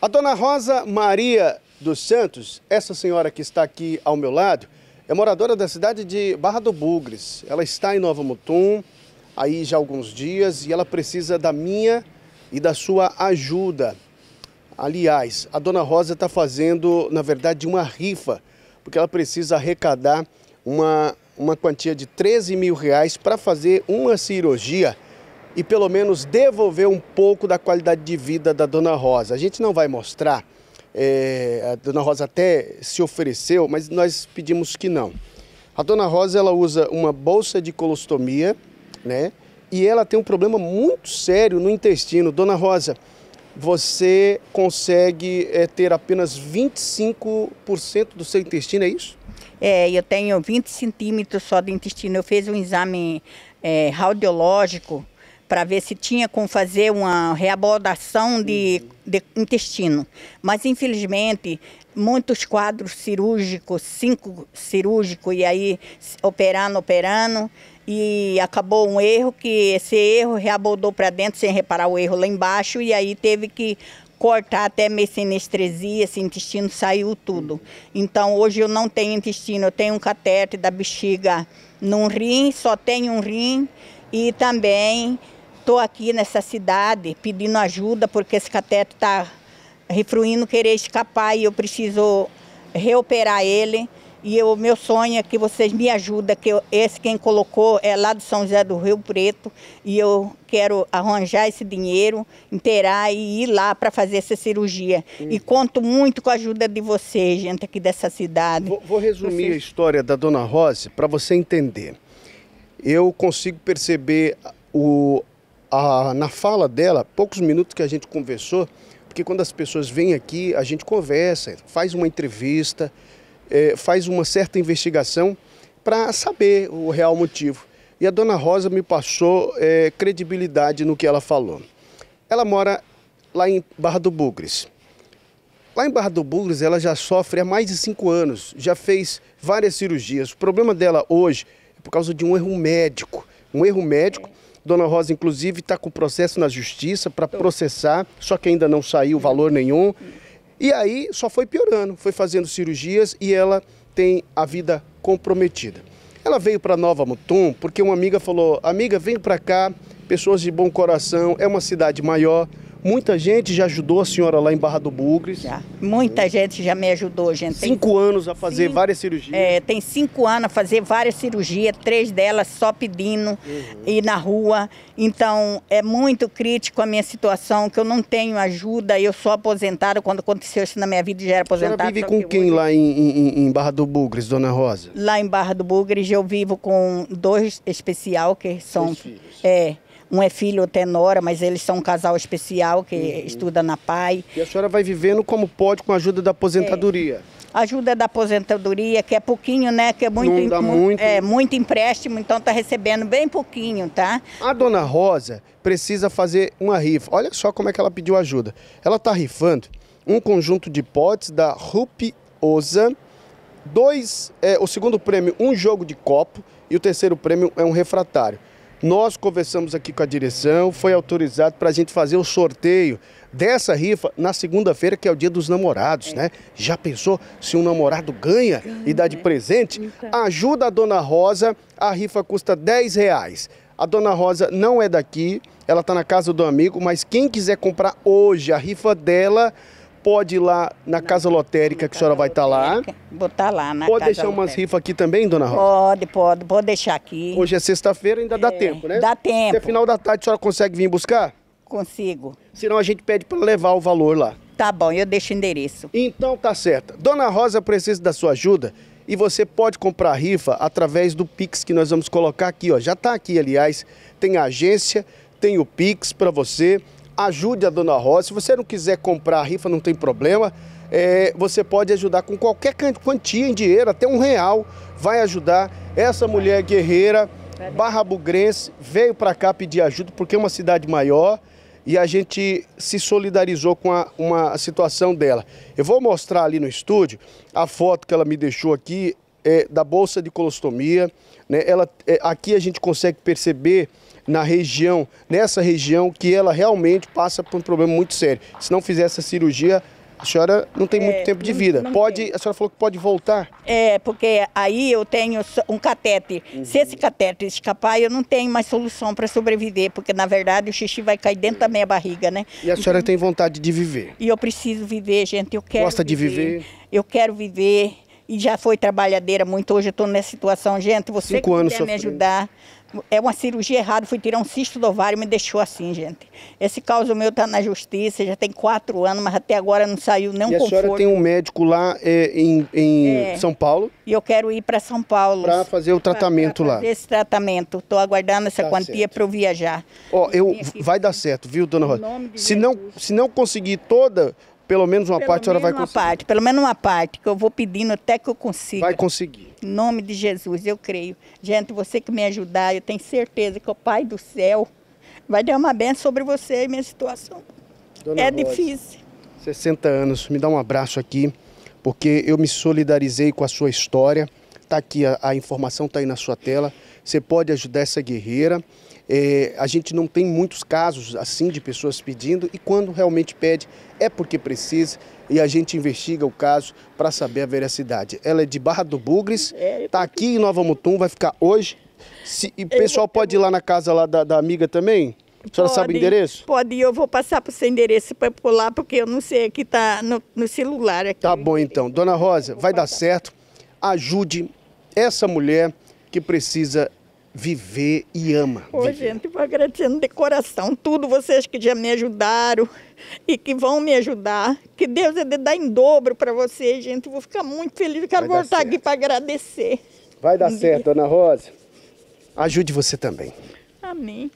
A dona Rosa Maria dos Santos, essa senhora que está aqui ao meu lado, é moradora da cidade de Barra do Bugres. Ela está em Nova Mutum, aí já há alguns dias, e ela precisa da minha e da sua ajuda. Aliás, a dona Rosa está fazendo, na verdade, uma rifa, porque ela precisa arrecadar uma, uma quantia de 13 mil reais para fazer uma cirurgia e pelo menos devolver um pouco da qualidade de vida da Dona Rosa. A gente não vai mostrar, é, a Dona Rosa até se ofereceu, mas nós pedimos que não. A Dona Rosa ela usa uma bolsa de colostomia, né? E ela tem um problema muito sério no intestino. Dona Rosa, você consegue é, ter apenas 25% do seu intestino, é isso? É, eu tenho 20 centímetros só do intestino. Eu fiz um exame é, radiológico para ver se tinha como fazer uma reabordação de, de intestino. Mas, infelizmente, muitos quadros cirúrgicos, cinco cirúrgicos, e aí operando, operando, e acabou um erro que esse erro reabordou para dentro sem reparar o erro lá embaixo, e aí teve que cortar até minha sinestesia, esse intestino saiu tudo. Então, hoje eu não tenho intestino, eu tenho um catete da bexiga num rim, só tenho um rim, e também Estou aqui nessa cidade pedindo ajuda porque esse cateto está refluindo, querer escapar e eu preciso reoperar ele. E o meu sonho é que vocês me ajudem, que eu, esse quem colocou é lá do São José do Rio Preto e eu quero arranjar esse dinheiro, inteirar e ir lá para fazer essa cirurgia. Sim. Hum. E conto muito com a ajuda de vocês, gente aqui dessa cidade. Vou, vou resumir vocês... a história da Dona Rose para você entender. Eu consigo perceber o, na fala dela, poucos minutos que a gente conversou, porque quando as pessoas vêm aqui, a gente conversa, faz uma entrevista, é, faz uma certa investigação para saber o real motivo. E a dona Rosa me passou é, credibilidade no que ela falou. Ela mora lá em Barra do Bugres. Lá em Barra do Bugres, ela já sofre há mais de cinco anos, já fez várias cirurgias. O problema dela hoje é por causa de um erro médico. Um erro médico Dona Rosa, inclusive, está com processo na justiça para processar, só que ainda não saiu valor nenhum. E aí só foi piorando, foi fazendo cirurgias e ela tem a vida comprometida. Ela veio para Nova Mutum porque uma amiga falou: Amiga, vem para cá, pessoas de bom coração, é uma cidade maior. Muita gente já ajudou a senhora lá em Barra do Bugres. Já. Muita é. gente já me ajudou, gente. Cinco tem... anos a fazer várias cirurgias. É, tem cinco anos a fazer várias cirurgias, três delas só pedindo uhum. e na rua. Então, é muito crítico a minha situação, que eu não tenho ajuda, eu sou aposentada. Quando aconteceu isso na minha vida, já era aposentada. Você vive com que quem hoje... lá em, em, em, Barra do Bugres, dona Rosa? Lá em Barra do Bugres, eu vivo com dois especial, que são... Seus filhos. É um é filho, outro é nora, mas eles são um casal especial que uhum. estuda na PAI. E a senhora vai vivendo como pode com a ajuda da aposentadoria? É ajuda da aposentadoria, que é pouquinho, né? Que é muito, Não muito. É, muito empréstimo, então está recebendo bem pouquinho, tá? A dona Rosa precisa fazer uma rifa. Olha só como é que ela pediu ajuda. Ela está rifando um conjunto de potes da Rupi Oza, dois, é, o segundo prêmio, um jogo de copo, e o terceiro prêmio é um refratário. Nós conversamos aqui com a direção, foi autorizado para a gente fazer o sorteio dessa rifa na segunda-feira, que é o dia dos namorados, é. né? Já pensou se um namorado ganha, ganha. e dá de né? presente? Então. Ajuda a dona Rosa, a rifa custa 10 reais. A dona Rosa não é daqui, ela está na casa do amigo, mas quem quiser comprar hoje a rifa dela pode ir lá na não, casa lotérica, que a senhora vai estar tá lá. Botar tá lá na Pode casa deixar umas rifas aqui também, dona Rosa? Pode, pode, pode deixar aqui. Hoje é sexta-feira, ainda é, dá tempo, né? Dá tempo. Até final da tarde a senhora consegue vir buscar? Consigo. Senão a gente pede para levar o valor lá. Tá bom, eu deixo o endereço. Então tá certo. Dona Rosa precisa da sua ajuda e você pode comprar rifa através do Pix que nós vamos colocar aqui, ó. Já tá aqui, aliás. Tem a agência, tem o Pix para você ajude a dona Rosa. Se você não quiser comprar a rifa, não tem problema. É, você pode ajudar com qualquer quantia em dinheiro, até um real, vai ajudar essa mulher guerreira, Barra Bugrense, veio para cá pedir ajuda porque é uma cidade maior e a gente se solidarizou com a, uma situação dela. Eu vou mostrar ali no estúdio a foto que ela me deixou aqui é, da bolsa de colostomia. Né? Ela, é, aqui a gente consegue perceber na região, nessa região, que ela realmente passa por um problema muito sério. Se não fizer essa cirurgia, a senhora não tem é, muito tempo de vida. Pode, a senhora falou que pode voltar? É, porque aí eu tenho um catete. Uhum. Se esse catete escapar, eu não tenho mais solução para sobreviver, porque na verdade o xixi vai cair dentro da minha barriga, né? E a senhora tem vontade de viver? E eu preciso viver, gente. Eu quero. Gosta viver. de viver? Eu quero viver e já foi trabalhadeira muito. Hoje eu estou nessa situação, gente. Você quer me ajudar. É uma cirurgia errada, fui tirar um cisto do ovário e me deixou assim, gente. Esse caso meu está na justiça, já tem quatro anos, mas até agora não saiu nenhum conforto. E a conforto. senhora tem um médico lá é, em, em é. São Paulo? E eu quero ir para São Paulo. Para fazer o tratamento pra, pra fazer lá. esse tratamento. Estou aguardando essa tá quantia para eu viajar. Ó, eu, vai dar certo, viu, dona Rosa? Se não, se não conseguir toda, pelo menos uma pelo parte a senhora vai uma conseguir. Parte, pelo menos uma parte, que eu vou pedindo até que eu consiga. Vai conseguir. Em nome de Jesus, eu creio. Gente, você que me ajudar, eu tenho certeza que o Pai do céu vai dar uma benção sobre você e minha situação. Dona é Rosa, difícil. 60 anos, me dá um abraço aqui, porque eu me solidarizei com a sua história. Está aqui a, a informação, está aí na sua tela. Você pode ajudar essa guerreira. É, a gente não tem muitos casos assim de pessoas pedindo e quando realmente pede é porque precisa e a gente investiga o caso para saber a veracidade. Ela é de Barra do Bugres, é, está aqui em Nova Mutum, vai ficar hoje. Se, e o pessoal pode ir lá na casa lá da, da amiga também? A senhora pode, sabe o endereço? Pode, eu vou passar para o seu endereço para pular, porque eu não sei, aqui está no, no, celular. Aqui. Tá bom então. Dona Rosa, vai passar. dar certo ajude essa mulher que precisa viver e ama. Ô, viver. gente, vou agradecendo de coração tudo vocês que já me ajudaram e que vão me ajudar. Que Deus é de dar em dobro para vocês, gente. Vou ficar muito feliz. Quero Vai voltar aqui para agradecer. Vai dar um certo, dia. Dona Rosa. Ajude você também. Amém.